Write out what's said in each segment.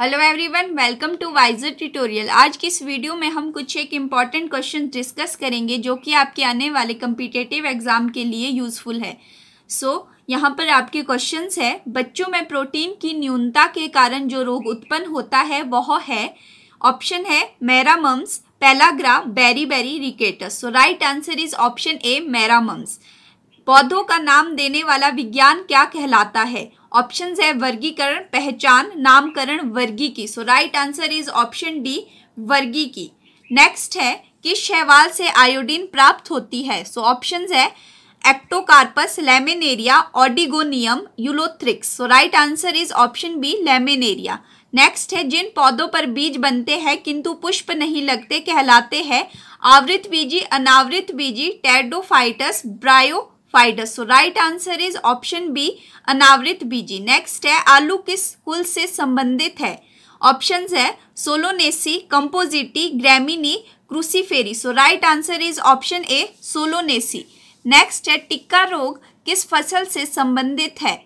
Hello everyone welcome to Wiser tutorial आज की इस वीडियो में हम कुछ एक इम्पॉर्टेंट क्वेश्चन डिस्कस करेंगे जो कि आपके आने वाले कम्पिटेटिव एग्जाम के लिए यूज़फुल है सो so, यहाँ पर आपके क्वेश्चंस है बच्चों में प्रोटीन की न्यूनता के कारण जो रोग उत्पन्न होता है वह है ऑप्शन है marasmus pellagra beriberi rickets so right answer is option A marasmus पौधों का नाम देने वाला विज्ञान क्या कहलाता है ऑप्शन है वर्गीकरण पहचान नामकरण वर्गी की so right answer is option D वर्गी की नेक्स्ट है किस शैवाल से आयोडीन प्राप्त होती है सो so, ऑप्शन है Ectocarpus Laminaria Oedogonium Ulothrix so right answer is option B Laminaria next है जिन पौधों पर बीज बनते हैं किंतु पुष्प नहीं लगते कहलाते हैं आवृत बीजी अनावृत बीजी pteridophytes bryophytes so right answer is option B अनावृत बीजी नेक्स्ट है आलू किस कुल से संबंधित है ऑप्शन है Solanaceae Compositae Gramineae Cruciferae so right answer is option A Solanaceae next है टिक्का रोग किस फसल से संबंधित है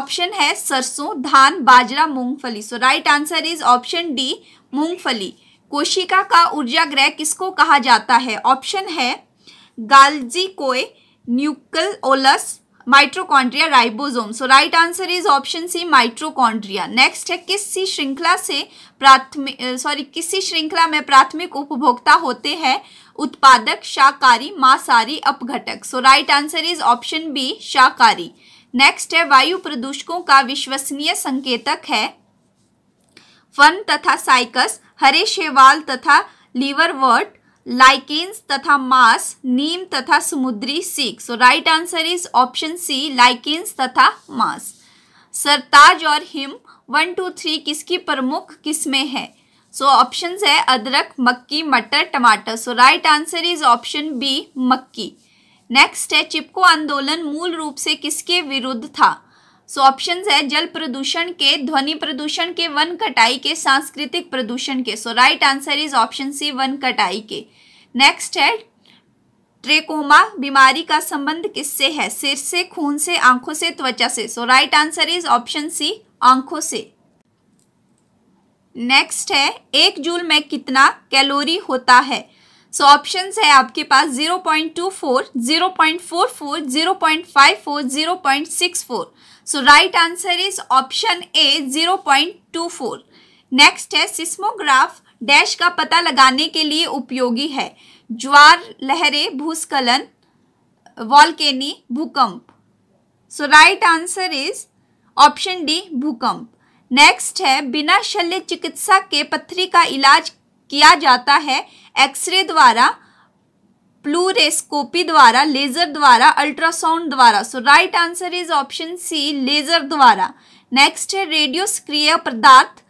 ऑप्शन है सरसों धान बाजरा मूंगफली so right answer is option D मूंगफली कोशिका का ऊर्जा ग्रह किसको कहा जाता है ऑप्शन है गालजी कोय nucleolus mitochondria ribosome so right answer is option C mitochondria next है किसी श्रृंखला से प्राथमिक सॉरी किसी श्रृंखला में प्राथमिक उपभोक्ता होते हैं उत्पादक शाकाहारी मांसाहारी अपघटक so right answer is option B शाकाहारी नेक्स्ट है वायु प्रदूषकों का विश्वसनीय संकेतक है फन तथा साइकस हरे शेवाल तथा लीवरवर्ट लाइकेन्स तथा मास नीम तथा समुद्री सीख so right answer is option C lichens तथा मास सरताज और हिम वन टू थ्री किसकी प्रमुख किस्में है सो so, ऑप्शन है अदरक मक्की मटर टमाटर so right answer is option B मक्की नेक्स्ट है चिपको आंदोलन मूल रूप से किसके विरुद्ध था सो so, ऑप्शन है जल प्रदूषण के ध्वनि प्रदूषण के वन कटाई के सांस्कृतिक प्रदूषण के so right answer is option C वन कटाई के नेक्स्ट है ट्रेकोमा बीमारी का संबंध किससे है सिर से खून से आंखों से त्वचा से so right answer is option C आंखों से नेक्स्ट है एक जूल में कितना कैलोरी होता है सो so, ऑप्शन है आपके पास 0.24, 0.44, 0.54, 0.64 so right answer is option A zero point two four next है सिस्मोग्राफ डैश का पता लगाने के लिए उपयोगी है ज्वार लहरें भूस्खलन वॉलकेनी भूकंप so right answer is option D भूकंप नेक्स्ट है बिना शल्य चिकित्सा के पथरी का इलाज किया जाता है एक्सरे द्वारा टेस्कोपी द्वारा लेजर द्वारा अल्ट्रासाउंड द्वारा so right answer is option C laser द्वारा नेक्स्ट है रेडियो सक्रिय पदार्थ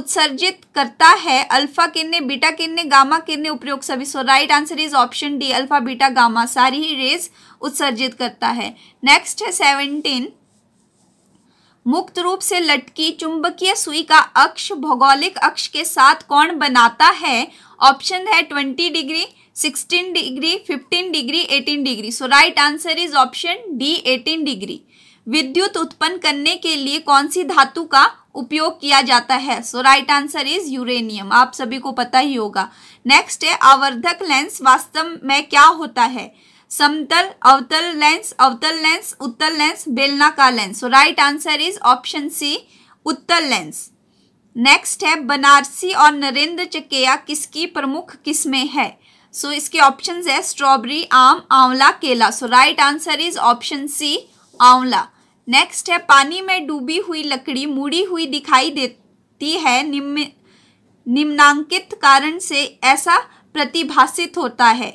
उत्सर्जित करता है अल्फा किरने बीटा किरने गामा किरने उपयोग सभी so right answer is option D alpha beta gamma सारी ही रेज उत्सर्जित करता है नेक्स्ट है सेवनटीन मुक्त रूप से लटकी चुंबकीय सुई का अक्ष भौगोलिक अक्ष के साथ कौन बनाता है ऑप्शन है twenty degree 16 degree, 15 degree, 18 degree. So right answer is option D 18 degree. विद्युत उत्पन्न करने के लिए कौन सी धातु का उपयोग किया जाता है so right answer is uranium आप सभी को पता ही होगा नेक्स्ट है आवर्धक लेंस वास्तव में क्या होता है समतल अवतल लेंस अवतल लेंस उत्तल लेंस बेलनाकार lens so right answer is option C उत्तल लेंस नेक्स्ट है बनारसी और नरेंद्र चकेया किसकी प्रमुख किस्में है सो इसके ऑप्शन है स्ट्रॉबेरी आम आंवला केला so right answer is option C आंवला नेक्स्ट है पानी में डूबी हुई लकड़ी मुड़ी हुई दिखाई देती है निम्न निम्नांकित कारण से ऐसा प्रतिभाषित होता है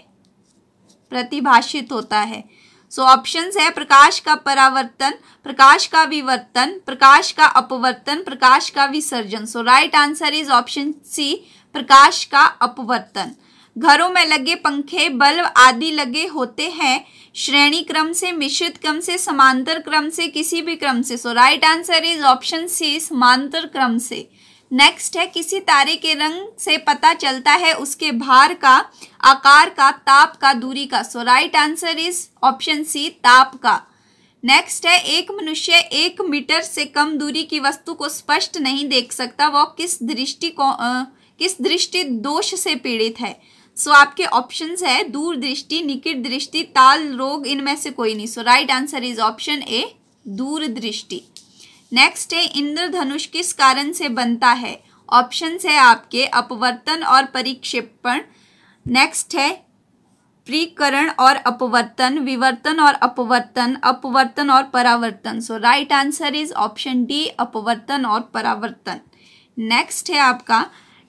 प्रतिभाषित होता है सो so, ऑप्शंस है प्रकाश का परावर्तन प्रकाश का विवर्तन प्रकाश का अपवर्तन प्रकाश का विसर्जन so right answer is option C प्रकाश का अपवर्तन घरों में लगे पंखे बल्ब आदि लगे होते हैं श्रेणी क्रम से मिश्रित क्रम से समांतर क्रम से किसी भी क्रम से so right answer is option C समांतर क्रम से नेक्स्ट है किसी तारे के रंग से पता चलता है उसके भार का आकार का ताप का दूरी का so right answer is option C ताप का नेक्स्ट है एक मनुष्य एक मीटर से कम दूरी की वस्तु को स्पष्ट नहीं देख सकता वह किस दृष्टि को आ, किस दृष्टि दोष से पीड़ित है सो so, आपके ऑप्शन है दूरदृष्टि निकट दृष्टि ताल रोग इनमें से कोई नहीं so right answer is option A दूरदृष्टि नेक्स्ट है इंद्रधनुष किस कारण से बनता है ऑप्शन है आपके अपवर्तन और परिक्षेपण नेक्स्ट है प्रीकरण और अपवर्तन विवर्तन और अपवर्तन अपवर्तन और परावर्तन so right answer is option D अपवर्तन और परावर्तन नेक्स्ट है आपका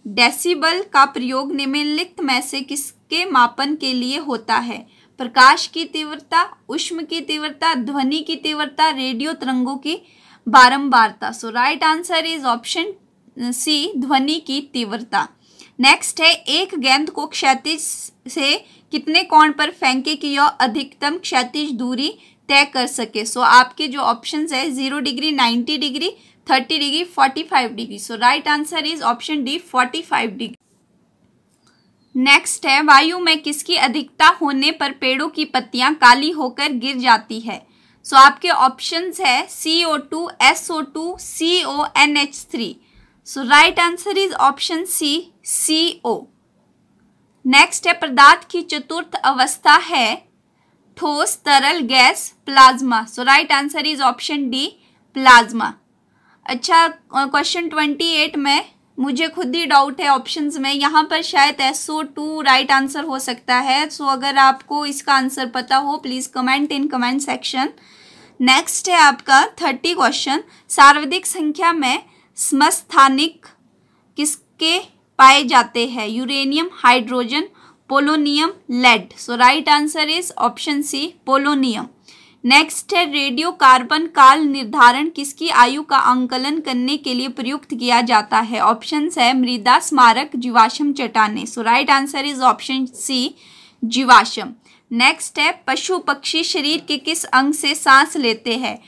डेसिबल का प्रयोग निम्नलिखित में से किसके मापन के लिए होता है प्रकाश की तीव्रता उष्म की तीव्रता ध्वनि की तीव्रता रेडियो तरंगों की बारंबारता so right answer is option C ध्वनि की तीव्रता नेक्स्ट है एक गेंद को क्षैतिज से कितने कोण पर फेंके की और अधिकतम क्षैतिज दूरी तय कर सके सो so, आपके जो ऑप्शंस है zero degree ninety degree 30 five 45 so right answer is option D forty 45 degree next है वायु में किसकी अधिकता होने पर पेड़ों की पत्तियां काली होकर गिर जाती है सो so, आपके ऑप्शंस है C O two S O two C O N H three so right answer is option C C O next है पदार्थ की चतुर्थ अवस्था है ठोस तरल gas plasma so right answer is option D plasma अच्छा क्वेश्चन ट्वेंटी एट में मुझे खुद ही डाउट है ऑप्शंस में यहाँ पर शायद S O two right answer हो सकता है सो so, अगर आपको इसका आंसर पता हो please comment in comment section next है आपका थर्टी क्वेश्चन सार्वधिक संख्या में स्मस्थानिक किसके पाए जाते हैं uranium hydrogen polonium lead so right answer is option C polonium next है रेडियो कार्बन काल निर्धारण किसकी आयु का अंकलन करने के लिए प्रयुक्त किया जाता है ऑप्शन है मृदा स्मारक जीवाश्म चट्टाने so right answer is option C जीवाश्म नेक्स्ट है पशु पक्षी शरीर के किस अंग से सांस लेते हैं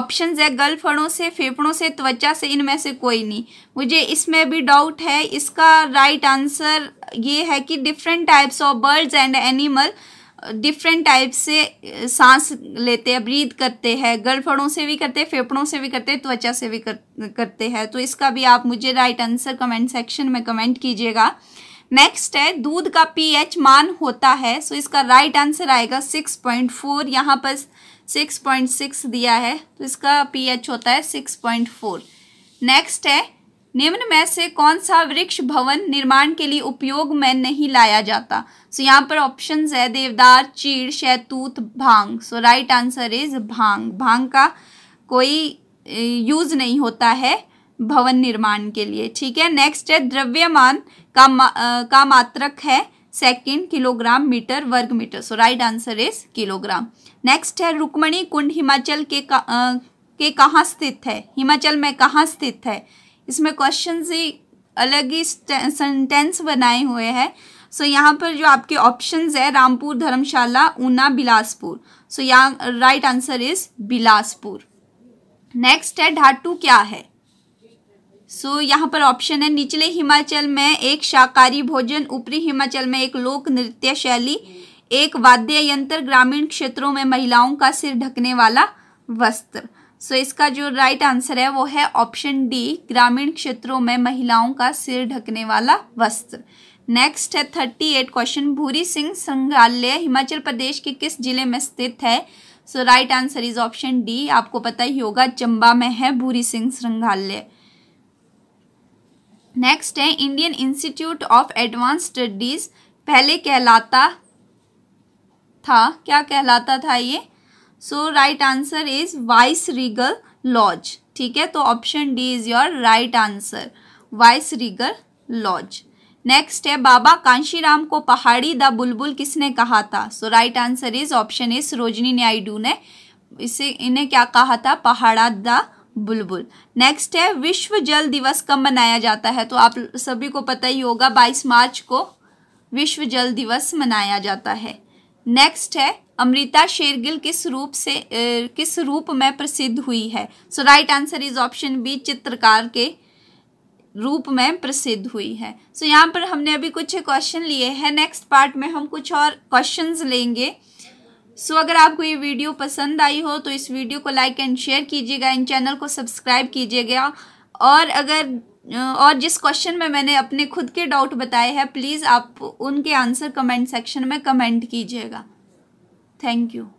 ऑप्शन है गलफड़ों से फेफड़ों से त्वचा से इनमें से कोई नहीं मुझे इसमें भी डाउट है इसका राइट right आंसर ये है कि different types of birds and animal different type से सांस लेते हैं ब्रीद करते हैं गड़फड़ों से भी करते हैं फेफड़ों से भी करते हैं त्वचा से भी कर, करते हैं तो इसका भी आप मुझे राइट आंसर कमेंट सेक्शन में कमेंट कीजिएगा नेक्स्ट है दूध का पीएच मान होता है सो इसका राइट आंसर आएगा सिक्स पॉइंट फोर यहाँ पर सिक्स पॉइंट सिक्स दिया है तो इसका पीएच होता है सिक्स पॉइंट फोर नेक्स्ट है निम्न में से कौन सा वृक्ष भवन निर्माण के लिए उपयोग में नहीं लाया जाता सो so, यहाँ पर ऑप्शन है देवदार चीड़ शैतूत भांग सो राइट आंसर इज भांग भांग का कोई यूज नहीं होता है भवन निर्माण के लिए ठीक है नेक्स्ट है द्रव्यमान का मा, आ, का मात्रक है सेकेंड किलोग्राम मीटर वर्ग metre so right answer is kilogram next है रुक्मणी कुंड हिमाचल के का, आ, के कहाँ स्थित है हिमाचल में कहाँ स्थित है इसमें क्वेश्चन ही अलग ही सेंटेंस बनाए हुए हैं सो so, यहाँ पर जो आपके ऑप्शन है रामपुर धर्मशाला ऊना बिलासपुर सो so, यहाँ right answer is Bilaspur next है ढाटू क्या है सो so, यहाँ पर ऑप्शन है निचले हिमाचल में एक शाकाहारी भोजन ऊपरी हिमाचल में एक लोक नृत्य शैली एक वाद्य यंत्र ग्रामीण क्षेत्रों में महिलाओं का सिर ढकने वाला वस्त्र सो इसका जो राइट right आंसर है वो है ऑप्शन डी ग्रामीण क्षेत्रों में महिलाओं का सिर ढकने वाला वस्त्र नेक्स्ट है थर्टी एट क्वेश्चन भूरी सिंह संग्रहालय हिमाचल प्रदेश के किस जिले में स्थित है so right answer is option D आपको पता ही होगा चंबा में है भूरी सिंह संग्रहालय नेक्स्ट है Indian institute of advance studies पहले कहलाता था क्या कहलाता था ये so right answer is viceregal lodge ठीक है तो option D is your right answer viceregal lodge next है बाबा कांशीराम को पहाड़ी द बुलबुल किसने कहा था so right answer is option is Sarojini Naidu ने इसे इन्हें क्या कहा था पहाड़ा द बुलबुल नेक्स्ट है विश्व जल दिवस कब मनाया जाता है तो आप सभी को पता ही होगा 22 मार्च को विश्व जल दिवस मनाया जाता है नेक्स्ट है अमृता शेरगिल किस रूप से ए, किस रूप में प्रसिद्ध हुई है so right answer is option B चित्रकार के रूप में प्रसिद्ध हुई है सो so, यहाँ पर हमने अभी कुछ क्वेश्चन लिए हैं नेक्स्ट पार्ट में हम कुछ और क्वेश्चंस लेंगे सो so, अगर आपको ये वीडियो पसंद आई हो तो इस वीडियो को लाइक एंड शेयर कीजिएगा इन चैनल को सब्सक्राइब कीजिएगा और अगर और जिस क्वेश्चन में मैंने अपने खुद के डाउट बताए हैं प्लीज़ आप उनके आंसर कमेंट सेक्शन में कमेंट कीजिएगा Thank you.